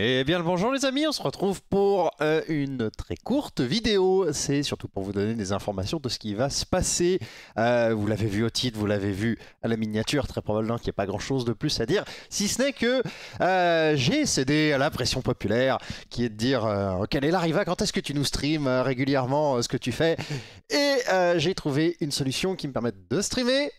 Eh bien le bonjour les amis, on se retrouve pour euh, une très courte vidéo. C'est surtout pour vous donner des informations de ce qui va se passer. Euh, vous l'avez vu au titre, vous l'avez vu à la miniature, très probablement qu'il n'y ait pas grand-chose de plus à dire, si ce n'est que euh, j'ai cédé à la pression populaire qui est de dire Ok, là Riva, quand est-ce que tu nous streams régulièrement ce que tu fais ?⁇ Et j'ai trouvé une solution qui me permet de streamer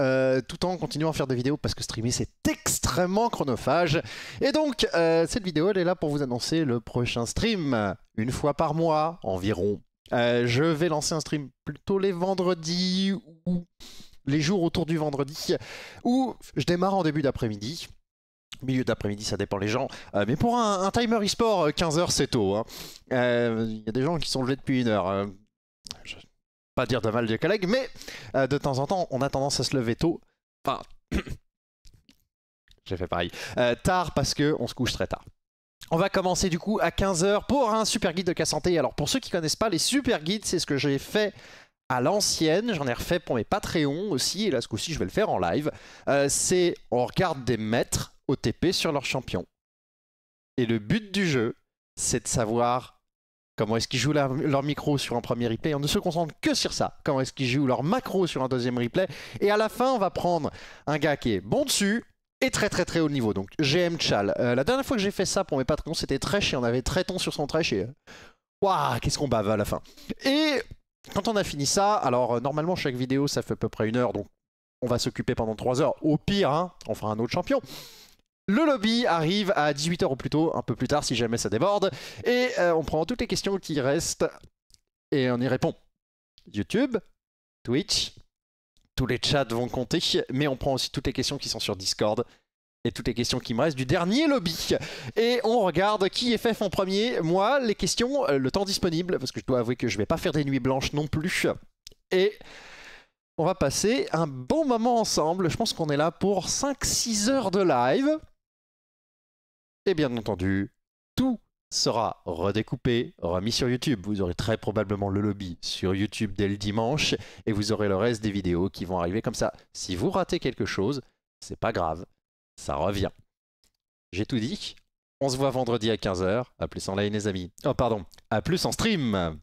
euh, tout en continuant à faire des vidéos parce que streamer c'est extrêmement chronophage. Et donc euh, cette vidéo elle est là pour vous annoncer le prochain stream, une fois par mois environ. Euh, je vais lancer un stream plutôt les vendredis ou les jours autour du vendredi, où je démarre en début d'après-midi. Milieu d'après-midi, ça dépend les gens. mais pour un, timer e-sport, 15h c'est tôt. Hein. Il y a des gens qui sont levés depuis une heure pas dire de mal de collègues, mais euh, de temps en temps, on a tendance à se lever tôt. Enfin, j'ai fait pareil. Euh, tard parce que on se couche très tard. On va commencer du coup à 15h pour un super guide de cas santé. Alors pour ceux qui ne connaissent pas les super guides, c'est ce que j'ai fait à l'ancienne, j'en ai refait pour mes Patreons aussi, et là ce coup-ci je vais le faire en live. Euh, c'est on regarde des maîtres OTP sur leurs champions. Et le but du jeu, c'est de savoir Comment est-ce qu'ils jouent leur, micro sur un premier replay On ne se concentre que sur ça. Comment est-ce qu'ils jouent leur macro sur un deuxième replay Et à la fin, on va prendre un gars qui est bon dessus et très très très haut niveau. Donc GM Chal. Euh, la dernière fois que j'ai fait ça pour mes patrons, c'était très et on avait très ton sur son Trèche et... Waouh, qu'est-ce qu'on bave à la fin. Et quand on a fini ça, alors euh, normalement chaque vidéo ça fait à peu près une heure, donc on va s'occuper pendant trois heures. Au pire, hein, on fera un autre champion. Le lobby arrive à 18h ou plus tôt, un peu plus tard si jamais ça déborde. Et euh, on prend toutes les questions qui restent et on y répond. YouTube, Twitch, tous les chats vont compter, mais on prend aussi toutes les questions qui sont sur Discord et toutes les questions qui me restent du dernier lobby. Et on regarde qui est fait en premier. Moi, les questions, euh, le temps disponible, parce que je dois avouer que je vais pas faire des nuits blanches non plus. Et on va passer un bon moment ensemble. Je pense qu'on est là pour 5-6 heures de live. Et bien entendu, tout sera redécoupé, remis sur YouTube. Vous aurez très probablement le lobby sur YouTube dès le dimanche et vous aurez le reste des vidéos qui vont arriver comme ça. Si vous ratez quelque chose, c'est pas grave, ça revient. J'ai tout dit. On se voit vendredi à 15h. À plus en live, les amis. Oh pardon, à plus en stream